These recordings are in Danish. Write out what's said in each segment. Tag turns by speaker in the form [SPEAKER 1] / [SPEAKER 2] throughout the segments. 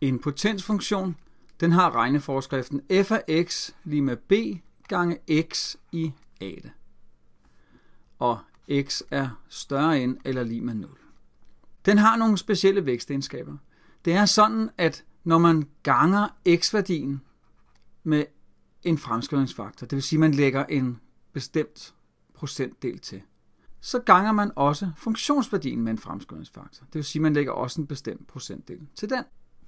[SPEAKER 1] En potensfunktion, den har regneforskriften f af x lige med b gange x i a. Det. Og x er større end eller lige med 0. Den har nogle specielle vækstegenskaber. Det er sådan, at når man ganger x-værdien med en fremskrivningsfaktor, det vil sige, at man lægger en bestemt procentdel til, så ganger man også funktionsværdien med en fremskrivningsfaktor. Det vil sige, at man lægger også en bestemt procentdel til den.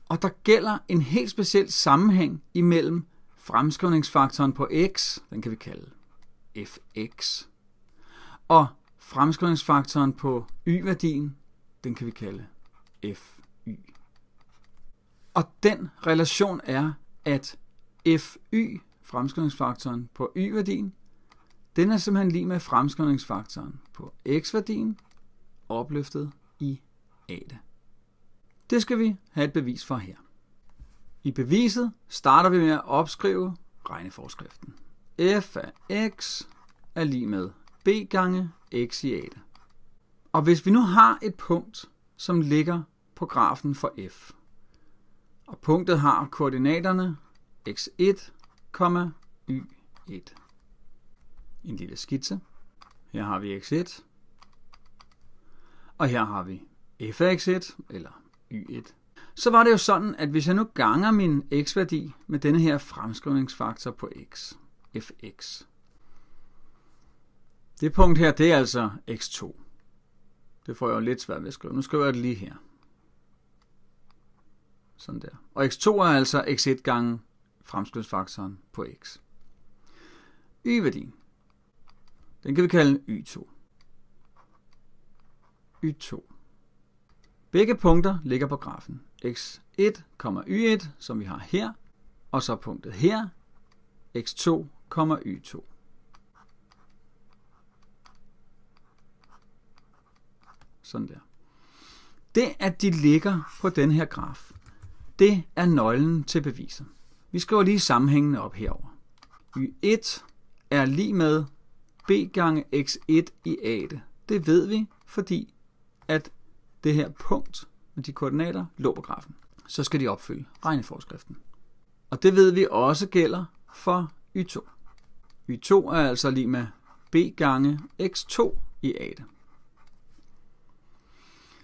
[SPEAKER 1] Og der gælder en helt speciel sammenhæng imellem fremskrivningsfaktoren på x, den kan vi kalde fx, og fremskrivningsfaktoren på y-værdien, den kan vi kalde fy. Og den relation er, at fy, fremskrivningsfaktoren på y-værdien, den er simpelthen lige med fremskrivningsfaktoren på x-værdien, opløftet i eta. Det skal vi have et bevis for her. I beviset starter vi med at opskrive regneforskriften. f af x er lige med b gange x i a. Og hvis vi nu har et punkt, som ligger på grafen for f, og punktet har koordinaterne x1, y1. En lille skitse. Her har vi x1, og her har vi f af x1, eller y1. Så var det jo sådan, at hvis jeg nu ganger min x-værdi med denne her fremskrivningsfaktor på x, fx. Det punkt her, det er altså x2. Det får jeg jo lidt svært ved at skrive. Nu skriver jeg det lige her. Sådan der. Og x2 er altså x1 gange fremskrivningsfaktoren på x. Y-værdien, den kan vi kalde y2. y2. Begge punkter ligger på grafen. x1, y1, som vi har her, og så punktet her, x2, y2. Sådan der. Det, at de ligger på den her graf, det er nøglen til beviset. Vi skriver lige sammenhængende op herover. y1 er lige med b gange x1 i a. Det ved vi, fordi at det her punkt med de koordinater lå på grafen. Så skal de opfylde regneforskriften. Og det ved vi også gælder for y2. y2 er altså lige med b gange x2 i a.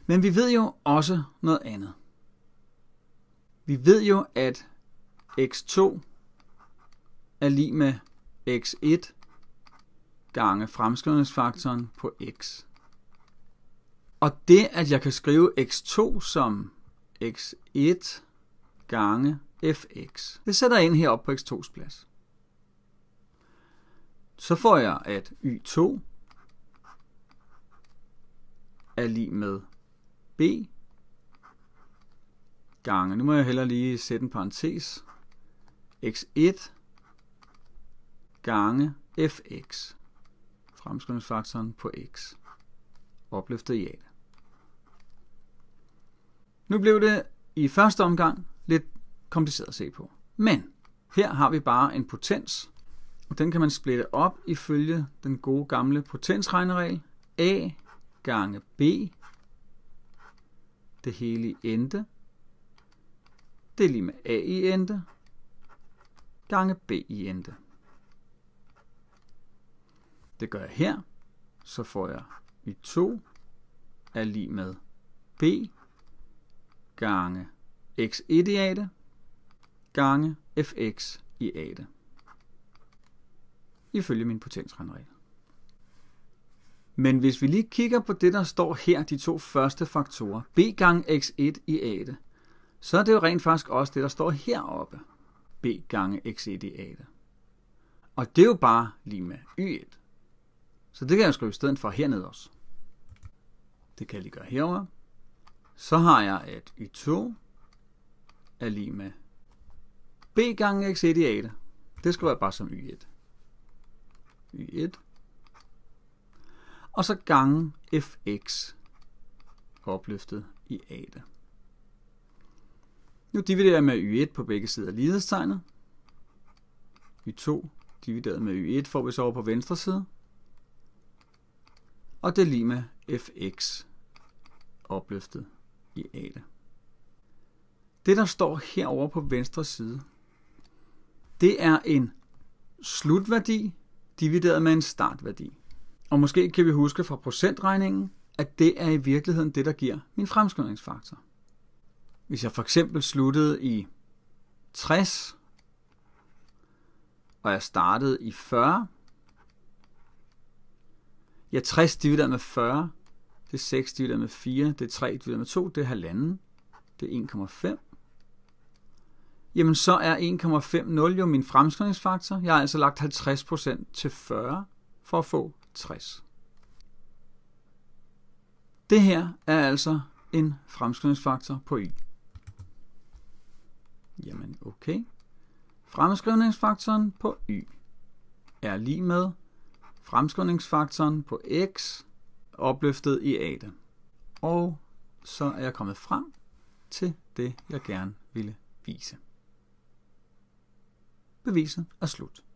[SPEAKER 1] Men vi ved jo også noget andet. Vi ved jo, at x2 er lige med x1 gange fremskrivningsfaktoren på x. Og det, at jeg kan skrive x2 som x1 gange fx, det sætter jeg ind heroppe på x2's plads. Så får jeg, at y2 er lige med b gange, nu må jeg hellere lige sætte en parentes, x1 gange fx, fremskrivningsfaktoren på x, opløftet i a. Nu blev det i første omgang lidt kompliceret at se på. Men her har vi bare en potens, og den kan man splitte op ifølge den gode gamle potensregneregel. A gange B, det hele i ente, det er lige med A i ente, gange B i ente. Det gør jeg her, så får jeg i 2 er lige med B gange x1 i a gange fx i a ifølge min potensregnregel. Men hvis vi lige kigger på det, der står her, de to første faktorer, b gange x1 i a, så er det jo rent faktisk også det, der står heroppe, b gange x1 i a. Og det er jo bare lige med y1. Så det kan jeg skrive i stedet for hernede også. Det kan jeg lige gøre herover. Så har jeg, at y2 er lige med b gange x1 i a. Det skal være bare som y1. y1. Og så gange fx opløftet i a. Nu dividerer jeg med y1 på begge sider af lighedstegnet. y2 divideret med y1 får vi så over på venstre side. Og det er lige med fx opløftet i Ada. Det, der står herover på venstre side, det er en slutværdi divideret med en startværdi. Og måske kan vi huske fra procentregningen, at det er i virkeligheden det, der giver min fremskrivningsfaktor. Hvis jeg for eksempel sluttede i 60, og jeg startede i 40, ja 60 divideret med 40, det er 6 divideret med 4, det er 3 divideret med 2, det er halvanden. Det er 1,5. Jamen så er 1,50 jo min fremskrivningsfaktor. Jeg har altså lagt 50% til 40 for at få 60. Det her er altså en fremskrivningsfaktor på y. Jamen okay. Fremskrivningsfaktoren på y er lige med fremskrivningsfaktoren på x opløftet i Ate. Og så er jeg kommet frem til det, jeg gerne ville vise. Beviset er slut.